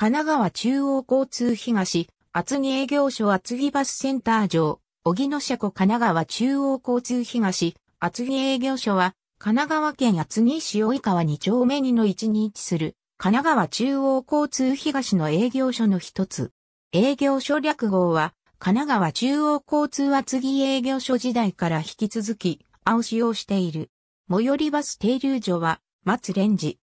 神奈川中央交通東、厚木営業所厚木バスセンター上、小木野車庫神奈川中央交通東、厚木営業所は、神奈川県厚木市及川2丁目2の1に位置する、神奈川中央交通東の営業所の一つ。営業所略号は、神奈川中央交通厚木営業所時代から引き続き、青使用している。最寄りバス停留所は、松蓮寺。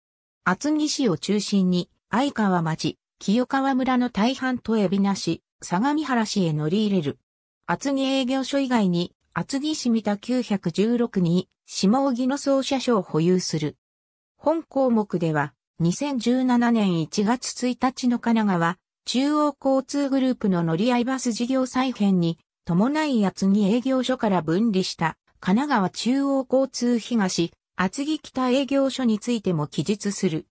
厚木市を中心に、相川町、清川村の大半と海老名市、相模原市へ乗り入れる。厚木営業所以外に、厚木市三田916に、下荻の総社所を保有する。本項目では、2017年1月1日の神奈川、中央交通グループの乗り合いバス事業再編に、伴い厚木営業所から分離した、神奈川中央交通東、厚木北営業所についても記述する。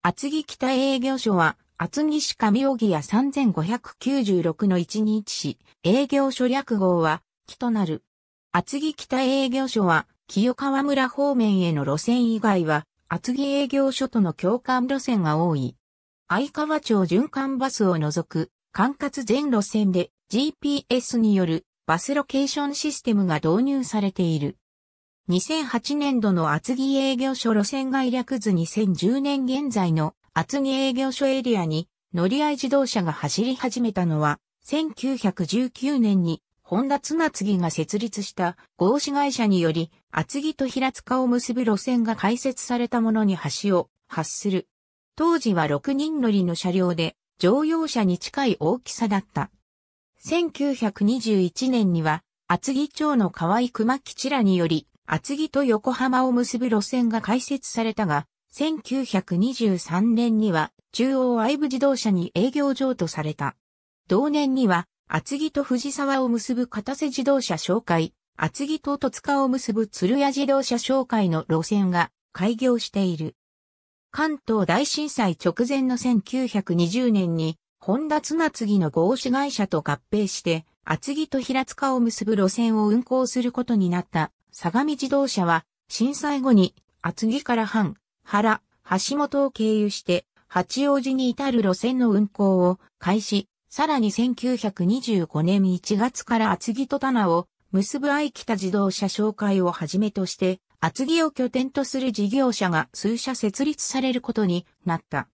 厚木北営業所は、厚木市上木屋3596の1日市、営業所略号は、木となる。厚木北営業所は、清川村方面への路線以外は、厚木営業所との共感路線が多い。相川町循環バスを除く、管轄全路線で GPS によるバスロケーションシステムが導入されている。2008年度の厚木営業所路線概略図2010年現在の厚木営業所エリアに乗り合い自動車が走り始めたのは、1919年に本田綱継が設立した合資会社により、厚木と平塚を結ぶ路線が開設されたものに橋を発する。当時は6人乗りの車両で、乗用車に近い大きさだった。1921年には、厚木町の河合熊吉らにより、厚木と横浜を結ぶ路線が開設されたが、1923年には中央愛部自動車に営業譲渡された。同年には厚木と藤沢を結ぶ片瀬自動車商会、厚木と戸塚を結ぶ鶴屋自動車商会の路線が開業している。関東大震災直前の1920年に、本田綱次の合資会社と合併して、厚木と平塚を結ぶ路線を運行することになった、相模自動車は、震災後に厚木から半、原、橋本を経由して、八王子に至る路線の運行を開始、さらに1925年1月から厚木と棚を結ぶ愛北自動車紹介をはじめとして、厚木を拠点とする事業者が数社設立されることになった。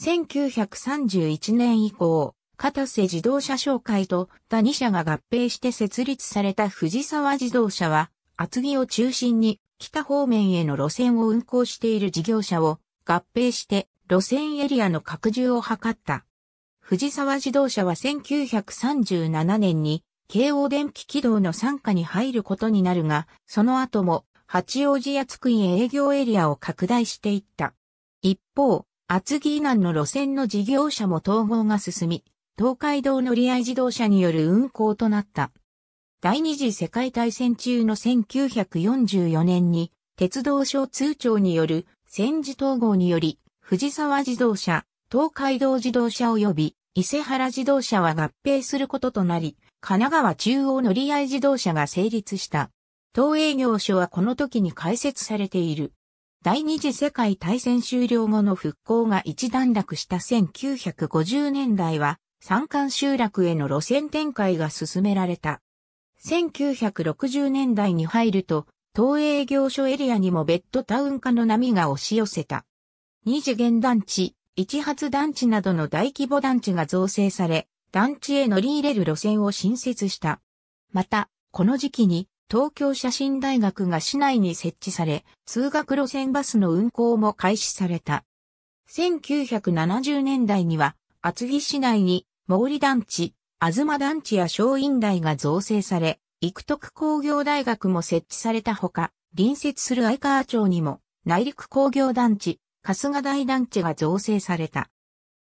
1931年以降、片瀬自動車商会と他2社が合併して設立された藤沢自動車は、厚木を中心に北方面への路線を運行している事業者を合併して路線エリアの拡充を図った。藤沢自動車は1937年に京王電気軌道の参加に入ることになるが、その後も八王子や津久井営業エリアを拡大していった。一方、厚木以南の路線の事業者も統合が進み、東海道乗合自動車による運行となった。第二次世界大戦中の1944年に、鉄道省通庁による戦時統合により、藤沢自動車、東海道自動車及び伊勢原自動車は合併することとなり、神奈川中央乗り合い自動車が成立した。東営業所はこの時に開設されている。第二次世界大戦終了後の復興が一段落した1950年代は、山間集落への路線展開が進められた。1960年代に入ると、東営業所エリアにもベッドタウン化の波が押し寄せた。二次元団地、一発団地などの大規模団地が造成され、団地へ乗り入れる路線を新設した。また、この時期に東京写真大学が市内に設置され、通学路線バスの運行も開始された。1970年代には、厚木市内に毛利団地、東団地や松陰台が造成され、育徳工業大学も設置されたほか、隣接する相川町にも内陸工業団地、春日台団地が造成された。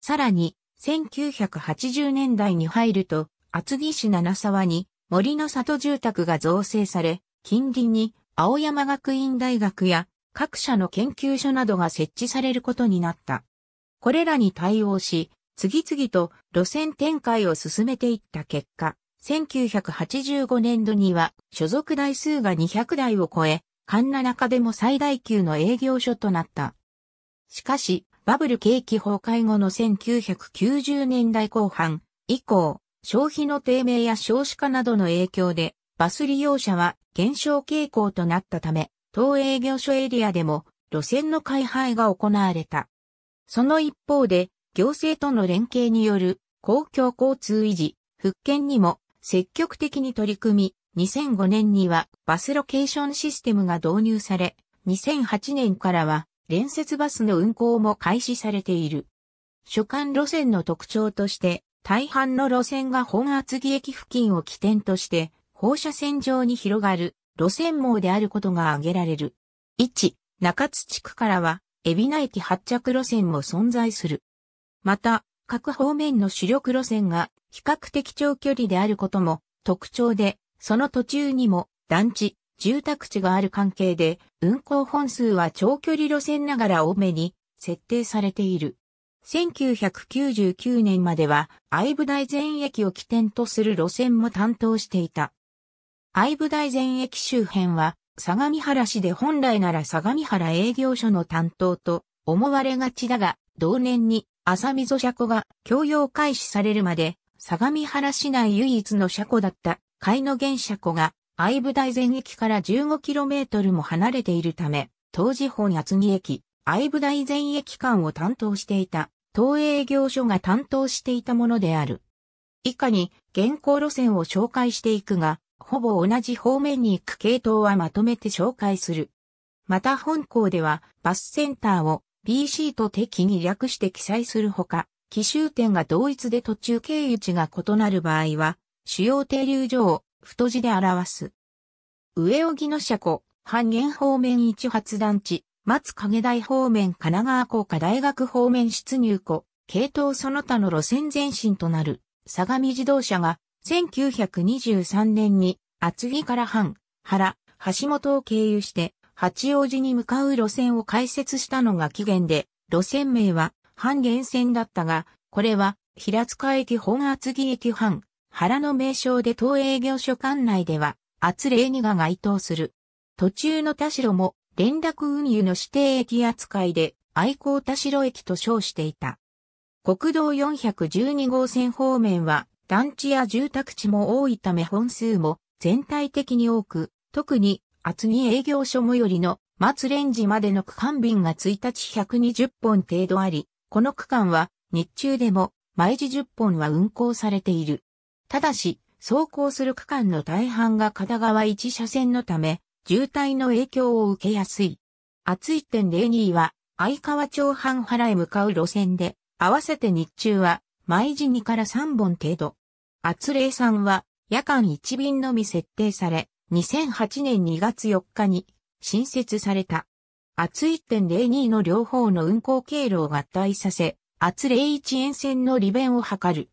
さらに、1980年代に入ると、厚木市七沢に森の里住宅が造成され、近隣に青山学院大学や各社の研究所などが設置されることになった。これらに対応し、次々と路線展開を進めていった結果、1985年度には所属台数が200台を超え、カンナ中でも最大級の営業所となった。しかし、バブル景気崩壊後の1990年代後半以降、消費の低迷や少子化などの影響で、バス利用者は減少傾向となったため、当営業所エリアでも路線の開廃が行われた。その一方で、行政との連携による公共交通維持、復権にも積極的に取り組み、2005年にはバスロケーションシステムが導入され、2008年からは連接バスの運行も開始されている。所管路線の特徴として、大半の路線が本厚木駅付近を起点として、放射線上に広がる路線網であることが挙げられる。1、中津地区からは、海老名駅発着路線も存在する。また、各方面の主力路線が比較的長距離であることも特徴で、その途中にも団地、住宅地がある関係で、運行本数は長距離路線ながら多めに設定されている。1999年までは、愛武大前駅を起点とする路線も担当していた。愛武大前駅周辺は、相模原市で本来なら相模原営業所の担当と思われがちだが、同年に浅溝車庫が供用開始されるまで、相模原市内唯一の車庫だった海野原車庫が愛部大前駅から 15km も離れているため、当時本厚木駅、愛部大前駅間を担当していた東営業所が担当していたものである。以下に現行路線を紹介していくが、ほぼ同じ方面に行く系統はまとめて紹介する。また本校ではバスセンターを BC と敵に略して記載するほか、奇襲点が同一で途中経由値が異なる場合は、主要停留所を太字で表す。上木の車庫、半減方面一発団地、松影台方面神奈川工科大学方面出入庫、系統その他の路線前進となる、相模自動車が、1923年に厚木から半、原、橋本を経由して、八王子に向かう路線を開設したのが起源で、路線名は半原線だったが、これは平塚駅本厚木駅半、原の名称で東営業所管内では、厚霊にが該当する。途中の田代も連絡運輸の指定駅扱いで愛好田代駅と称していた。国道412号線方面は団地や住宅地も多いため本数も全体的に多く、特に厚木営業所最寄りの松ンジまでの区間便が1日120本程度あり、この区間は日中でも毎時10本は運行されている。ただし、走行する区間の大半が片側1車線のため、渋滞の影響を受けやすい。厚点0 2は、相川町半原へ向かう路線で、合わせて日中は、毎時2から3本程度。厚さ3は、夜間1便のみ設定され、2008年2月4日に新設された。圧1.02の両方の運行経路を合体させ、圧01沿線の利便を図る。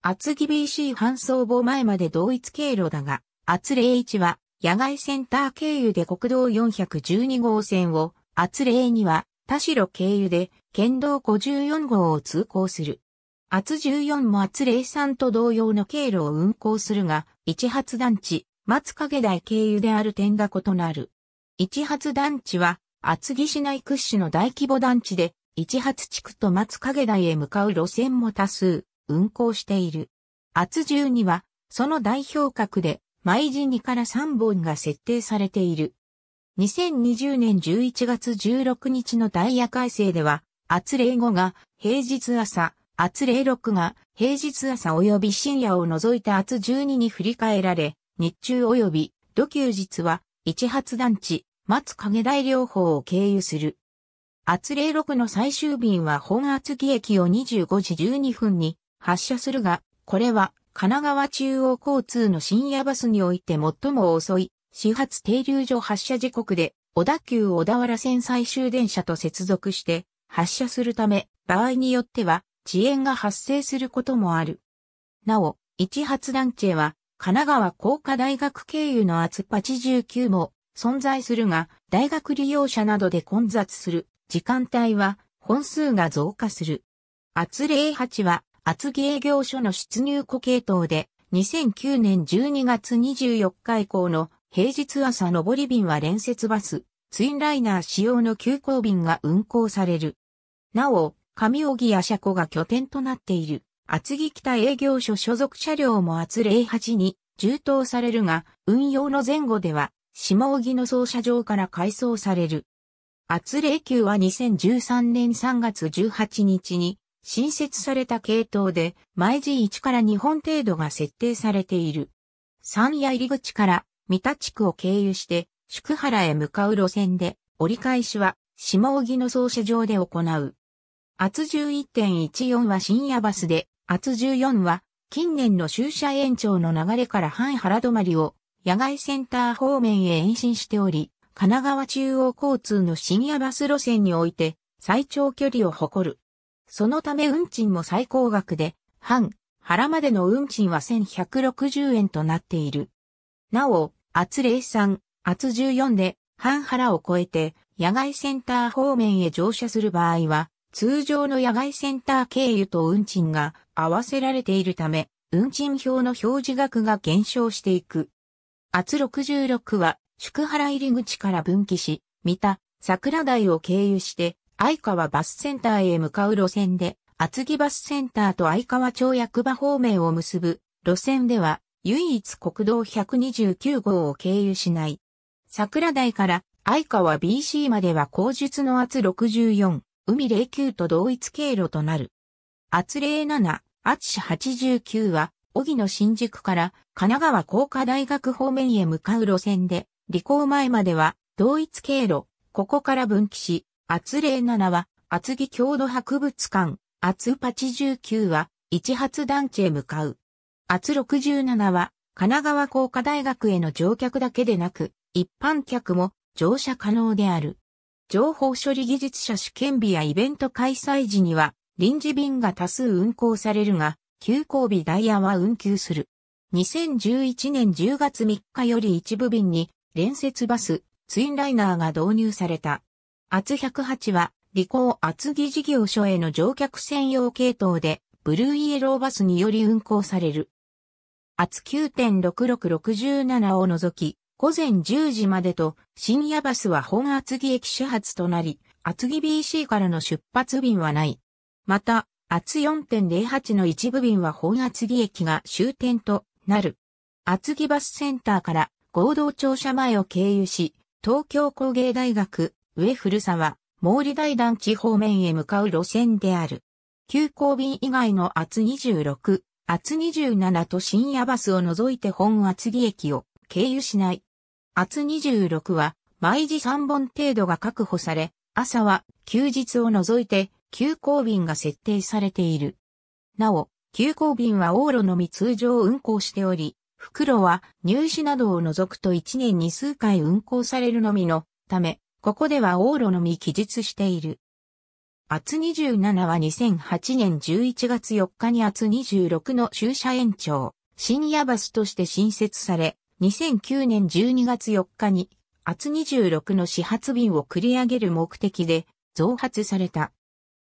厚木 BC 搬送後前まで同一経路だが、厚01は野外センター経由で国道412号線を、厚02は田代経由で県道54号を通行する。厚14も厚03と同様の経路を運行するが、一発団地、松影台経由である点が異なる。一発団地は、厚木市内屈指の大規模団地で、一発地区と松影台へ向かう路線も多数、運行している。厚十には、その代表格で、毎時2から3本が設定されている。2020年11月16日のダイヤ改正では、厚例5が平日朝、厚例6が平日朝及び深夜を除いた厚12に振り替えられ、日中及び土休日は一発団地、松影大両方を経由する。圧令6の最終便は本厚木駅を25時12分に発車するが、これは神奈川中央交通の深夜バスにおいて最も遅い始発停留所発車時刻で小田急小田原線最終電車と接続して発車するため、場合によっては遅延が発生することもある。なお、一発団地へは神奈川工科大学経由の厚89も存在するが、大学利用者などで混雑する時間帯は本数が増加する。厚08は厚木営業所の出入庫系統で、2009年12月24日以降の平日朝上り便は連接バス、ツインライナー使用の急行便が運行される。なお、上木や車庫が拠点となっている。厚木北営業所所属車両も厚08に充当されるが、運用の前後では、下荻の操車場から改装される。厚09は2013年3月18日に新設された系統で、毎時1から2本程度が設定されている。山夜入り口から三田地区を経由して、宿原へ向かう路線で、折り返しは下荻の操車場で行う。厚11.14は深夜バスで、圧14は、近年の終車延長の流れから半原止まりを、野外センター方面へ延伸しており、神奈川中央交通の深夜バス路線において、最長距離を誇る。そのため運賃も最高額で、半、原までの運賃は1160円となっている。なお、圧03、圧14で、半原を超えて、野外センター方面へ乗車する場合は、通常の野外センター経由と運賃が合わせられているため、運賃表の表示額が減少していく。圧66は、宿原入口から分岐し、三田、桜台を経由して、相川バスセンターへ向かう路線で、厚木バスセンターと相川町役場方面を結ぶ路線では、唯一国道129号を経由しない。桜台から相川 BC までは口述の圧64、海09と同一経路となる。厚礼7、圧89は、小木野新宿から神奈川工科大学方面へ向かう路線で、離校前までは同一経路、ここから分岐し、厚礼7は厚木郷土博物館、厚89は一発団地へ向かう。厚67は神奈川工科大学への乗客だけでなく、一般客も乗車可能である。情報処理技術者試験日やイベント開催時には、臨時便が多数運行されるが、急行日ダイヤは運休する。2011年10月3日より一部便に連接バス、ツインライナーが導入された。厚108は、理工厚木事業所への乗客専用系統で、ブルーイエローバスにより運行される。厚9.6667を除き、午前10時までと、深夜バスは本厚木駅始発となり、厚木 BC からの出発便はない。また、厚4.08の一部便は本厚木駅が終点となる。厚木バスセンターから合同庁舎前を経由し、東京工芸大学、上古沢、毛利大団地方面へ向かう路線である。急行便以外の厚26、厚27と深夜バスを除いて本厚木駅を経由しない。厚26は毎時3本程度が確保され、朝は休日を除いて急行便が設定されている。なお、急行便は往路のみ通常運行しており、袋は入試などを除くと1年に数回運行されるのみのため、ここでは往路のみ記述している。厚27は2008年11月4日に厚26の駐車延長、深夜バスとして新設され、2009年12月4日に厚26の始発便を繰り上げる目的で増発された。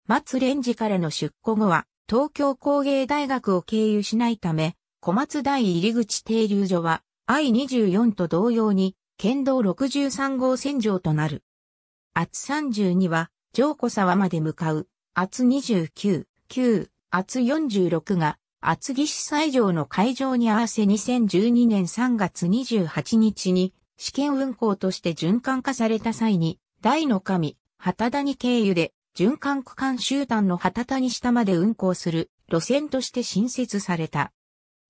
松蓮寺からの出港後は、東京工芸大学を経由しないため、小松台入口停留所は I24 と同様に県道63号線上となる。厚32は上古沢まで向かう厚29、9、厚46が厚木市西条の会場に合わせ2012年3月28日に試験運行として循環化された際に大の神、旗谷経由で循環区間集団の旗谷下まで運行する路線として新設された。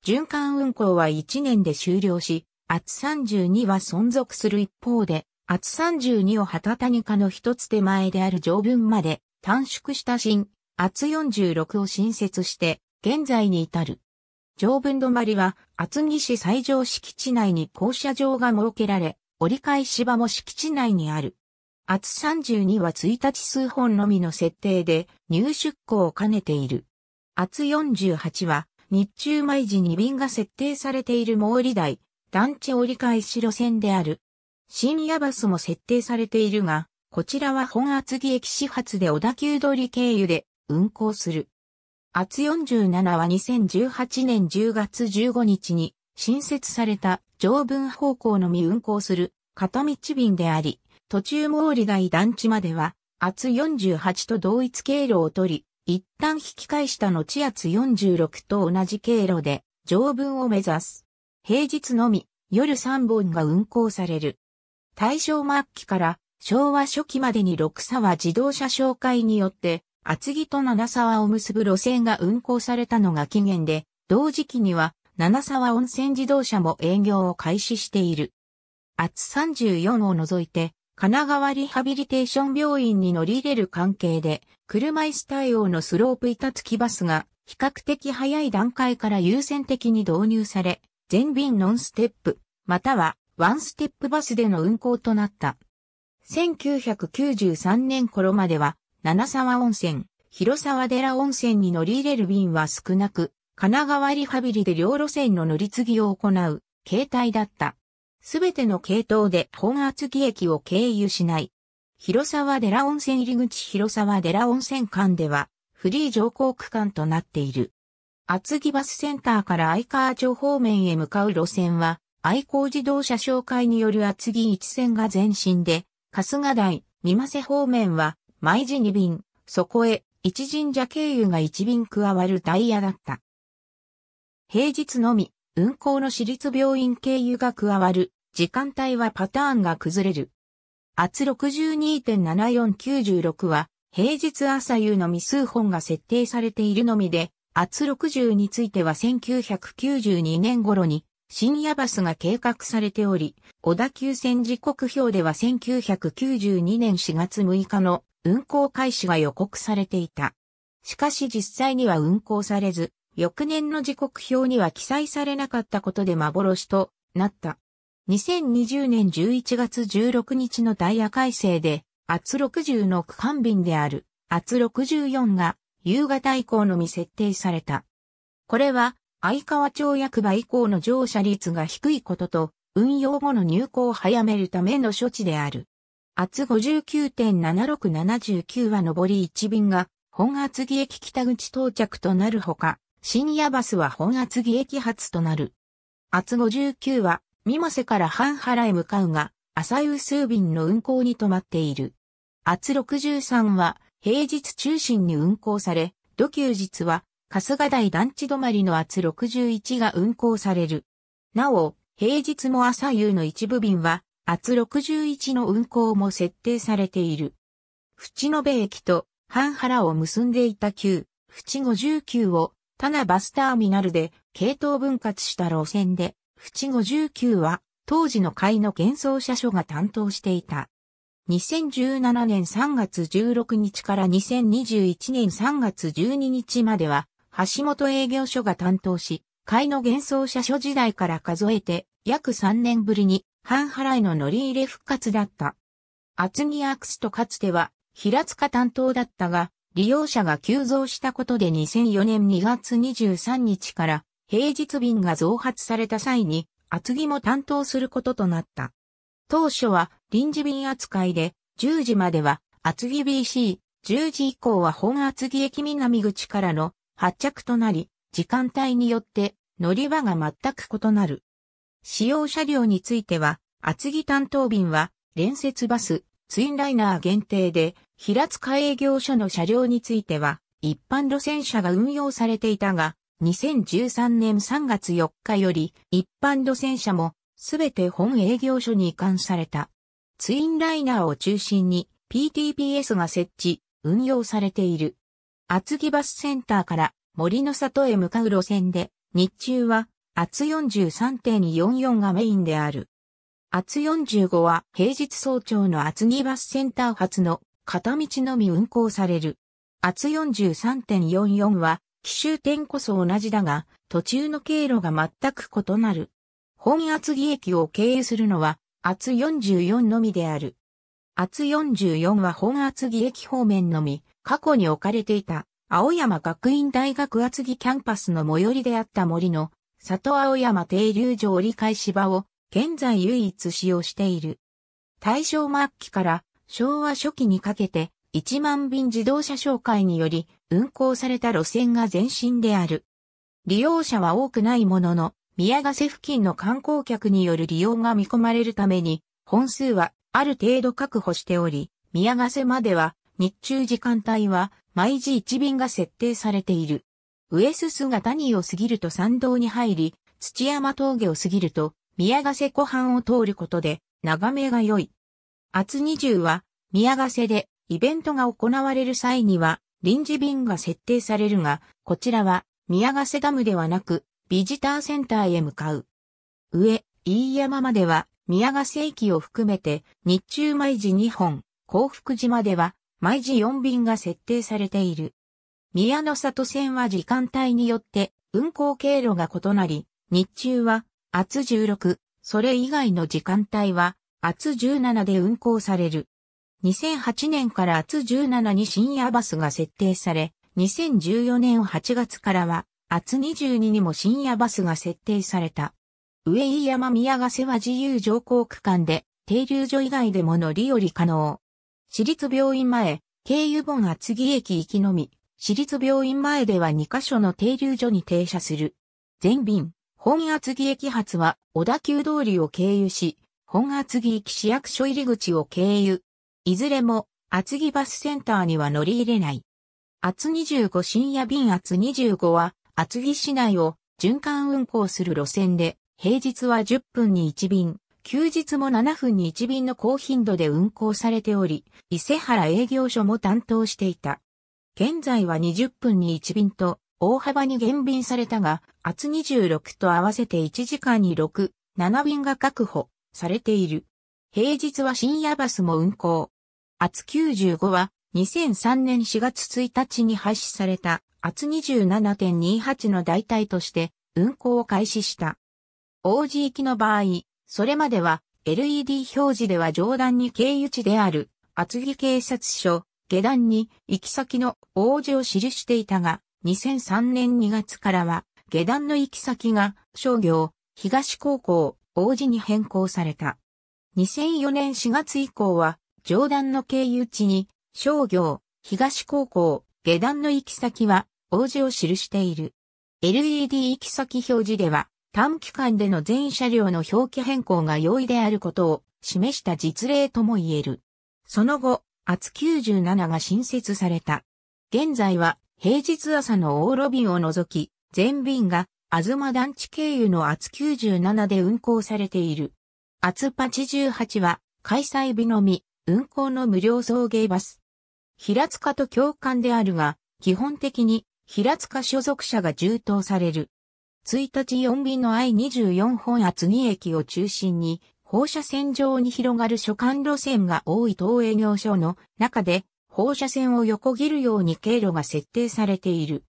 循環運行は1年で終了し、厚32は存続する一方で、厚32を旗谷下の一つ手前である条文まで短縮した新、厚46を新設して、現在に至る。条文止まりは、厚木市西条敷地内に降車場が設けられ、折り返し場も敷地内にある。厚32は1日数本のみの設定で入出港を兼ねている。厚48は日中毎時2便が設定されている毛利台、団地折り返し路線である。深夜バスも設定されているが、こちらは本厚木駅始発で小田急通り経由で運行する。厚47は2018年10月15日に新設された条文方向のみ運行する片道便であり、途中毛利台団地までは、圧48と同一経路を取り、一旦引き返した後圧46と同じ経路で、上文を目指す。平日のみ、夜3本が運行される。大正末期から昭和初期までに6沢自動車紹介によって、厚木と七沢を結ぶ路線が運行されたのが起源で、同時期には七沢温泉自動車も営業を開始している。厚34を除いて、神奈川リハビリテーション病院に乗り入れる関係で、車椅子対応のスロープ板付きバスが、比較的早い段階から優先的に導入され、全便ノンステップ、またはワンステップバスでの運行となった。1993年頃までは、七沢温泉、広沢寺温泉に乗り入れる便は少なく、神奈川リハビリで両路線の乗り継ぎを行う、形態だった。すべての系統で本厚木駅を経由しない。広沢寺温泉入口広沢寺温泉間では、フリー乗降区間となっている。厚木バスセンターから愛川町方面へ向かう路線は、愛好自動車紹介による厚木一線が前進で、春日台、三瀬方面は、毎時2便、そこへ、一神社経由が1便加わるダイヤだった。平日のみ、運行の私立病院経由が加わる時間帯はパターンが崩れる。圧62.7496は、平日朝夕のみ数本が設定されているのみで、圧60については1992年頃に深夜バスが計画されており、小田急線時刻表では1992年4月6日の運行開始が予告されていた。しかし実際には運行されず、翌年の時刻表には記載されなかったことで幻となった。2020年11月16日のダイヤ改正で、圧60の区間便である圧64が夕方以降のみ設定された。これは、相川町役場以降の乗車率が低いことと、運用後の入港を早めるための処置である。圧59.7679は上り1便が、本厚木駅北口到着となるほか、深夜バスは本厚木駅発となる。圧59は、ミマセからハンハラへ向かうが、朝夕数便の運行に止まっている。圧63は平日中心に運行され、土休日は春日台団地止まりの圧61が運行される。なお、平日も朝夕の一部便は圧61の運行も設定されている。淵野部駅と半原を結んでいた旧、淵59を、田名バスターミナルで系統分割した路線で淵59は、当時の会の幻想者書が担当していた。2017年3月16日から2021年3月12日までは、橋本営業所が担当し、会の幻想者書時代から数えて、約3年ぶりに、半払いの乗り入れ復活だった。厚木アクスとかつては、平塚担当だったが、利用者が急増したことで2004年2月23日から平日便が増発された際に厚木も担当することとなった。当初は臨時便扱いで10時までは厚木 BC、10時以降は本厚木駅南口からの発着となり、時間帯によって乗り場が全く異なる。使用車両については、厚木担当便は連接バス、ツインライナー限定で、平塚営業所の車両については、一般路線車が運用されていたが、2013年3月4日より一般路線車もすべて本営業所に移管された。ツインライナーを中心に PTPS が設置、運用されている。厚木バスセンターから森の里へ向かう路線で、日中は厚43.244がメインである。厚45は平日早朝の厚木バスセンター発の片道のみ運行される。厚43.44は奇襲点こそ同じだが、途中の経路が全く異なる。本厚木駅を経由するのは、厚44のみである。厚44は本厚木駅方面のみ、過去に置かれていた、青山学院大学厚木キャンパスの最寄りであった森の、里青山停留所折り返し場を、現在唯一使用している。大正末期から昭和初期にかけて、1万便自動車紹介により、運行された路線が前身である。利用者は多くないものの、宮ヶ瀬付近の観光客による利用が見込まれるために、本数はある程度確保しており、宮ヶ瀬までは日中時間帯は毎時1便が設定されている。上すすが谷を過ぎると山道に入り、土山峠を過ぎると宮ヶ瀬湖畔を通ることで眺めが良い。厚20は宮ヶ瀬でイベントが行われる際には臨時便が設定されるが、こちらは宮ヶ瀬ダムではなく、ビジターセンターへ向かう。上、飯山までは、宮ヶ瀬駅を含めて、日中毎時2本、幸福島では、毎時4便が設定されている。宮の里線は時間帯によって、運行経路が異なり、日中は、圧16、それ以外の時間帯は、圧17で運行される。2008年から厚17に深夜バスが設定され、2014年8月からは、厚22にも深夜バスが設定された。上井山宮ヶ瀬は自由乗降区間で、停留所以外でも乗り降り可能。私立病院前、経由本厚木駅行きのみ、私立病院前では2カ所の停留所に停車する。全便、本厚木駅発は小田急通りを経由し、本厚木駅市役所入り口を経由、いずれも厚木バスセンターには乗り入れない。厚25深夜便厚25は厚木市内を循環運行する路線で、平日は10分に1便、休日も7分に1便の高頻度で運行されており、伊勢原営業所も担当していた。現在は20分に1便と大幅に減便されたが、厚26と合わせて1時間に6、7便が確保されている。平日は深夜バスも運行。厚95は2003年4月1日に廃止された厚27.28の代替として運行を開始した。OG 行きの場合、それまでは LED 表示では上段に経由地である厚木警察署、下段に行き先の王子を記していたが、2003年2月からは下段の行き先が商業、東高校、王子に変更された。2004年4月以降は上段の経由地に、商業、東高校、下段の行き先は、王子を記している。LED 行き先表示では、短期間での全車両の表記変更が容易であることを示した実例とも言える。その後、厚97が新設された。現在は、平日朝の往路便を除き、全便が、東団地経由の厚97で運行されている。厚88は、開催日のみ、運行の無料送迎バス。平塚と共感であるが、基本的に平塚所属者が充当される。1日4便の I24 本厚木駅を中心に、放射線上に広がる所管路線が多い東営業所の中で、放射線を横切るように経路が設定されている。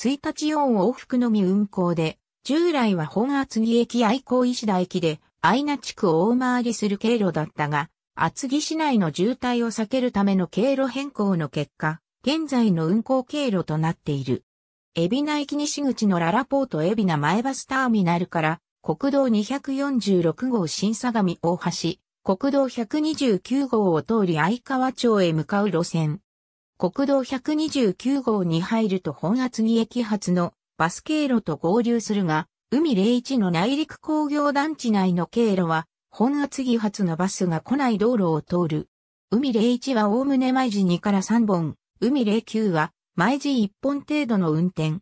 1日4往復のみ運行で、従来は本厚木駅愛好石田駅で、愛イ地区を大回りする経路だったが、厚木市内の渋滞を避けるための経路変更の結果、現在の運行経路となっている。海老名駅西口のララポート海老名前バスターミナルから国道246号新相模大橋、国道129号を通り相川町へ向かう路線。国道129号に入ると本厚木駅発のバス経路と合流するが、海01の内陸工業団地内の経路は本厚木発のバスが来ない道路を通る。海01は概ね毎時2から3本、海09は毎時1本程度の運転。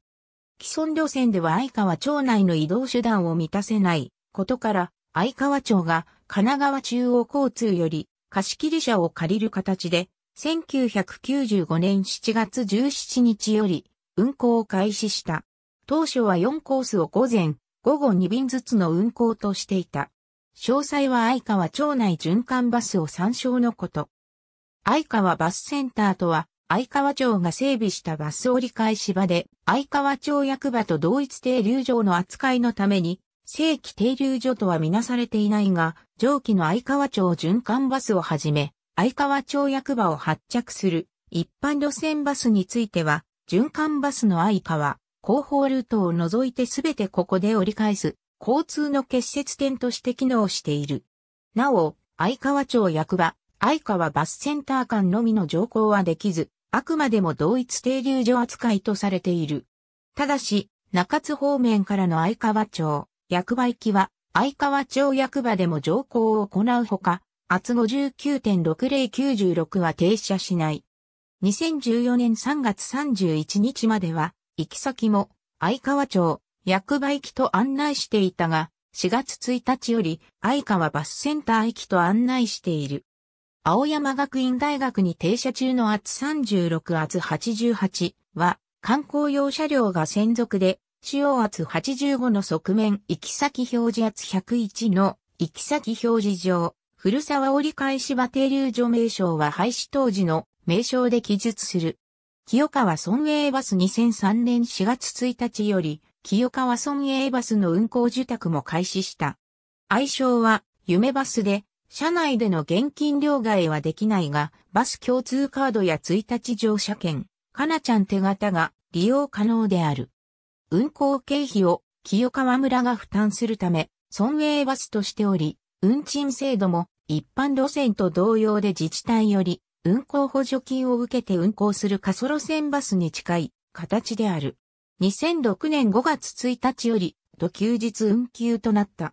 既存路線では相川町内の移動手段を満たせないことから、相川町が神奈川中央交通より貸切車を借りる形で、1995年7月17日より運行を開始した。当初は4コースを午前、午後2便ずつの運行としていた。詳細は相川町内循環バスを参照のこと。相川バスセンターとは、相川町が整備したバス折り返し場で、相川町役場と同一停留場の扱いのために、正規停留所とはみなされていないが、上記の相川町循環バスをはじめ、相川町役場を発着する一般路線バスについては、循環バスの相川、広報ルートを除いてすべてここで折り返す交通の結節点として機能している。なお、相川町役場、相川バスセンター間のみの乗降はできず、あくまでも同一停留所扱いとされている。ただし、中津方面からの相川町、役場行きは、相川町役場でも乗降を行うほか、厚59.6096は停車しない。2014年3月31日までは、行き先も、相川町、役場行きと案内していたが、4月1日より、愛川バスセンター行きと案内している。青山学院大学に停車中の圧36圧88は、観光用車両が専属で、主要圧85の側面行き先表示圧101の行き先表示上、古沢折り返し馬停留所名称は廃止当時の名称で記述する。清川村営バス2003年4月1日より、清川村営バスの運行受託も開始した。愛称は、夢バスで、車内での現金両替はできないが、バス共通カードや1日乗車券、かなちゃん手形が利用可能である。運行経費を清川村が負担するため、村営バスとしており、運賃制度も一般路線と同様で自治体より運行補助金を受けて運行する過疎路線バスに近い形である。2006年5月1日より、土休日運休となった。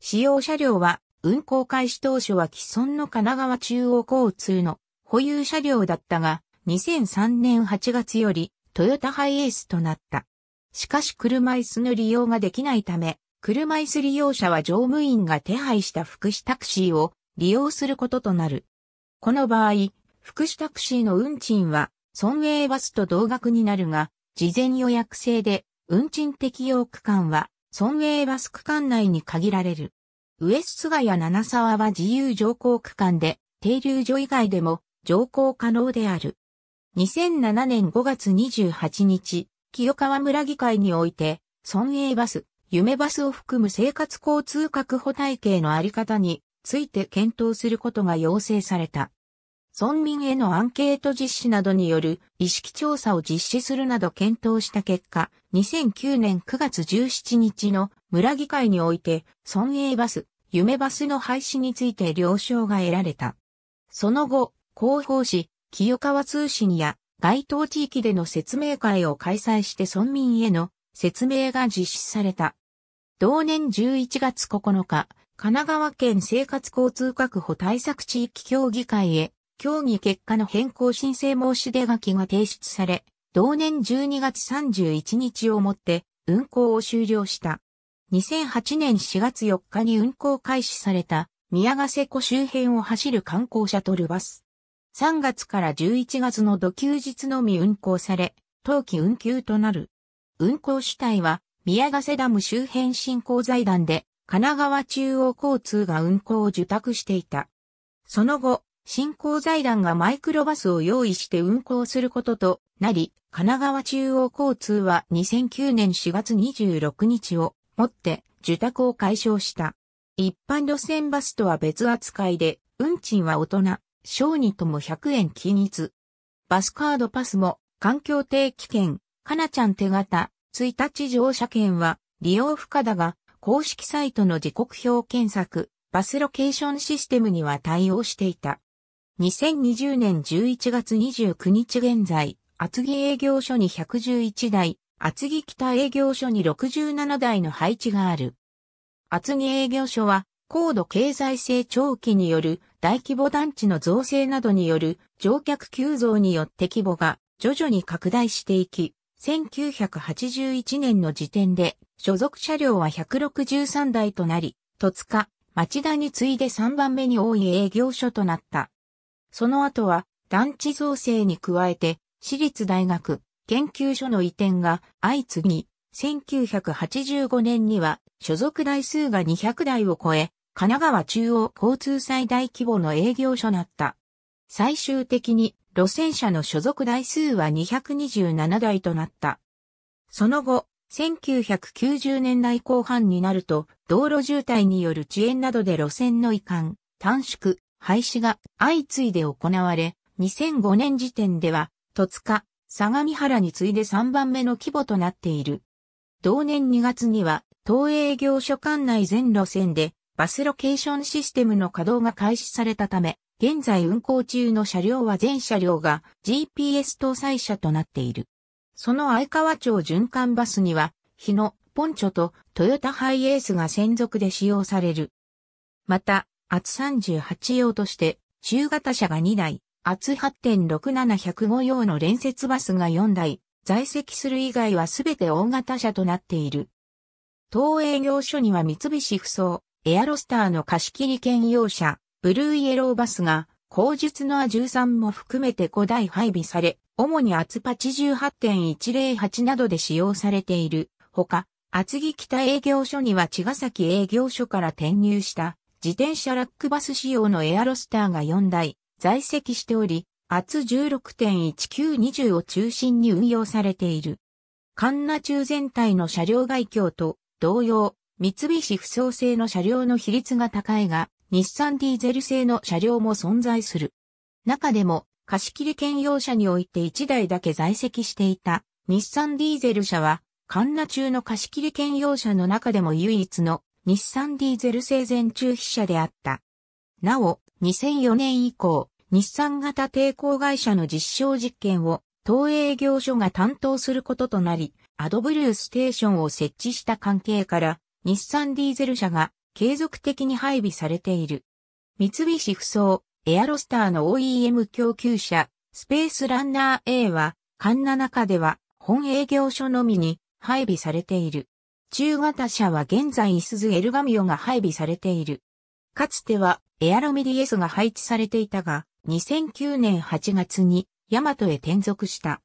使用車両は、運行開始当初は既存の神奈川中央交通の保有車両だったが、2003年8月より、トヨタハイエースとなった。しかし車椅子の利用ができないため、車椅子利用者は乗務員が手配した福祉タクシーを利用することとなる。この場合、福祉タクシーの運賃は、村営バスと同額になるが、事前予約制で、運賃適用区間は、村営バス区間内に限られる。ウエス菅谷七沢は自由乗降区間で、停留所以外でも乗降可能である。2007年5月28日、清川村議会において、村営バス、夢バスを含む生活交通確保体系のあり方について検討することが要請された。村民へのアンケート実施などによる意識調査を実施するなど検討した結果、2009年9月17日の村議会において、村営バス、夢バスの廃止について了承が得られた。その後、広報誌、清川通信や該当地域での説明会を開催して村民への説明が実施された。同年11月9日、神奈川県生活交通確保対策地域協議会へ協議結果の変更申請申し出書きが提出され、同年12月31日をもって運行を終了した。2008年4月4日に運行開始された宮ヶ瀬湖周辺を走る観光車トルバス。3月から11月の土休日のみ運行され、冬季運休となる。運行主体は宮ヶ瀬ダム周辺振興財団で神奈川中央交通が運行を受託していた。その後、振興財団がマイクロバスを用意して運行することとなり、神奈川中央交通は2009年4月26日をもって受託を解消した。一般路線バスとは別扱いで、運賃は大人、小児とも100円均一。バスカードパスも環境定期券、かなちゃん手形、1日乗車券は利用不可だが、公式サイトの時刻表検索、バスロケーションシステムには対応していた。2020年11月29日現在、厚木営業所に111台、厚木北営業所に67台の配置がある。厚木営業所は、高度経済成長期による大規模団地の造成などによる乗客急増によって規模が徐々に拡大していき、1981年の時点で所属車両は163台となり、戸塚、町田に次いで3番目に多い営業所となった。その後は団地造成に加えて、私立大学、研究所の移転が相次ぎ、1985年には所属台数が200台を超え、神奈川中央交通最大規模の営業所なった。最終的に路線車の所属台数は227台となった。その後、1990年代後半になると、道路渋滞による遅延などで路線の移管、短縮、廃止が相次いで行われ、2005年時点では、戸塚、相模原に次いで3番目の規模となっている。同年2月には、東営業所管内全路線で、バスロケーションシステムの稼働が開始されたため、現在運行中の車両は全車両が GPS 搭載車となっている。その相川町循環バスには、日野、ポンチョとトヨタハイエースが専属で使用される。また、圧38用として、中型車が2台、圧8 6 7 0 5用の連接バスが4台、在籍する以外はすべて大型車となっている。当営業所には三菱不走、エアロスターの貸切兼用車、ブルーイエローバスが、後述の A13 も含めて5台配備され、主に厚88.108などで使用されている。ほか、厚木北営業所には茅ヶ崎営業所から転入した自転車ラックバス仕様のエアロスターが4台在籍しており、圧16.1920を中心に運用されている。カンナ中全体の車両外況と同様、三菱不走製の車両の比率が高いが、日産ディーゼル製の車両も存在する。中でも、貸切兼用車において1台だけ在籍していた、日産ディーゼル車は、カンナ中の貸切兼用車の中でも唯一の日産ディーゼル製前中飛車であった。なお、2004年以降、日産型抵抗会社の実証実験を東営業所が担当することとなり、アドブルーステーションを設置した関係から、日産ディーゼル車が継続的に配備されている。三菱不走、エアロスターの OEM 供給車、スペースランナー A は、カンナ中では本営業所のみに配備されている。中型車は現在イスズエルガミオが配備されている。かつてはエアロミディエスが配置されていたが、2009年8月にヤマトへ転属した。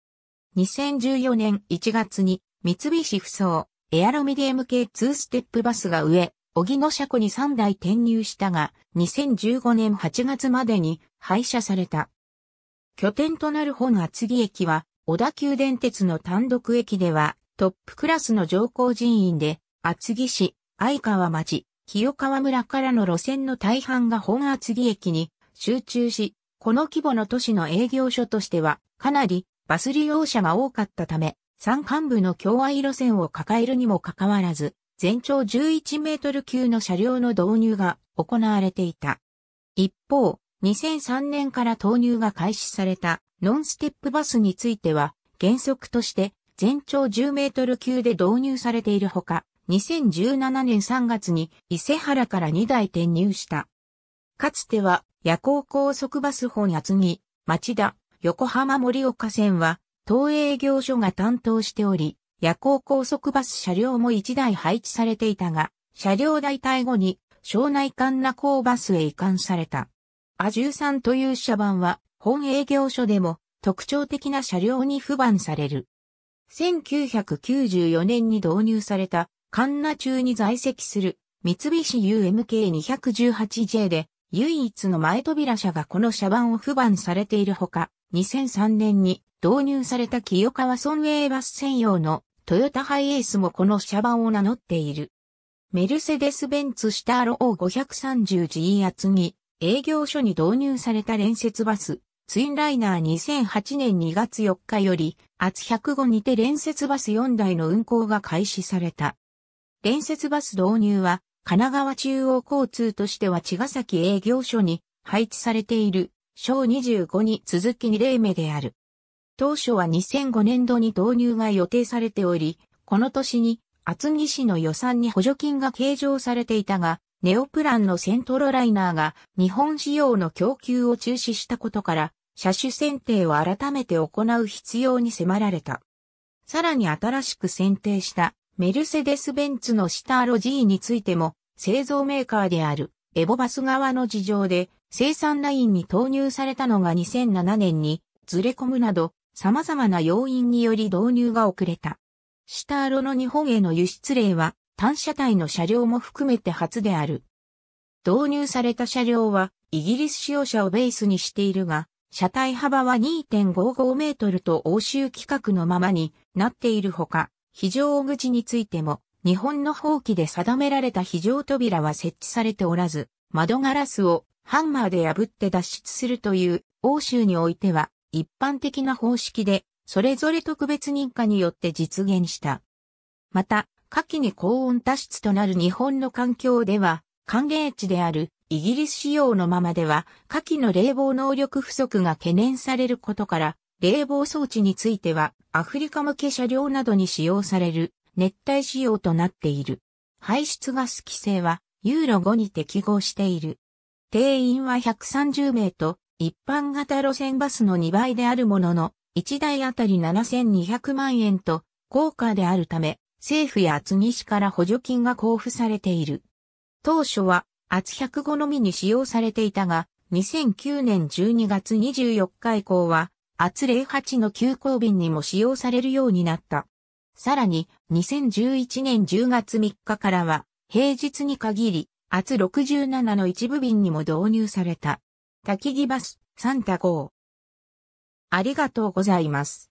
2014年1月に三菱ふそうエアロミディ MK2 ステップバスが上、荻野車庫に3台転入したが、2015年8月までに廃車された。拠点となる本厚木駅は、小田急電鉄の単独駅では、トップクラスの上皇人員で、厚木市、相川町、清川村からの路線の大半が本厚木駅に集中し、この規模の都市の営業所としては、かなりバス利用者が多かったため、山間部の共愛路線を抱えるにもかかわらず、全長11メートル級の車両の導入が行われていた。一方、2003年から投入が開始されたノンステップバスについては、原則として全長10メートル級で導入されているほか、2017年3月に伊勢原から2台転入した。かつては夜行高速バス本厚木、町田、横浜森岡線は東営業所が担当しており、夜行高速バス車両も1台配置されていたが、車両代替後に省内館那港バスへ移管された。A13 という車番は本営業所でも特徴的な車両に不番される。1994年に導入された、カンナ中に在籍する三菱 UMK218J で唯一の前扉車がこの車番を不番されているほか、2003年に導入された清川村営バス専用のトヨタハイエースもこの車番を名乗っている。メルセデス・ベンツシターロ O530G 厚に営業所に導入された連接バスツインライナー2008年2月4日より、厚105にて連接バス4台の運行が開始された。連接バス導入は、神奈川中央交通としては茅ヶ崎営業所に配置されている、小25に続き2例目である。当初は2005年度に導入が予定されており、この年に厚木市の予算に補助金が計上されていたが、ネオプランのセントロライナーが日本仕様の供給を中止したことから、車種選定を改めて行う必要に迫られた。さらに新しく選定したメルセデス・ベンツのシターロ G についても製造メーカーであるエボバス側の事情で生産ラインに投入されたのが2007年にずれ込むなど様々な要因により導入が遅れた。シターロの日本への輸出例は単車体の車両も含めて初である。導入された車両はイギリス使用車をベースにしているが、車体幅は2.55メートルと欧州規格のままになっているほか、非常口についても、日本の法規で定められた非常扉は設置されておらず、窓ガラスをハンマーで破って脱出するという欧州においては一般的な方式で、それぞれ特別認可によって実現した。また、夏季に高温多湿となる日本の環境では、寒冷地であるイギリス仕様のままでは、下記の冷房能力不足が懸念されることから、冷房装置については、アフリカ向け車両などに使用される熱帯仕様となっている。排出ガス規制は、ユーロ5に適合している。定員は130名と、一般型路線バスの2倍であるものの、1台あたり7200万円と、高価であるため、政府や厚木市から補助金が交付されている。当初は圧105のみに使用されていたが、2009年12月24日以降は、圧08の急行便にも使用されるようになった。さらに、2011年10月3日からは、平日に限り、圧67の一部便にも導入された。焚き木バス、サンタ号。ありがとうございます。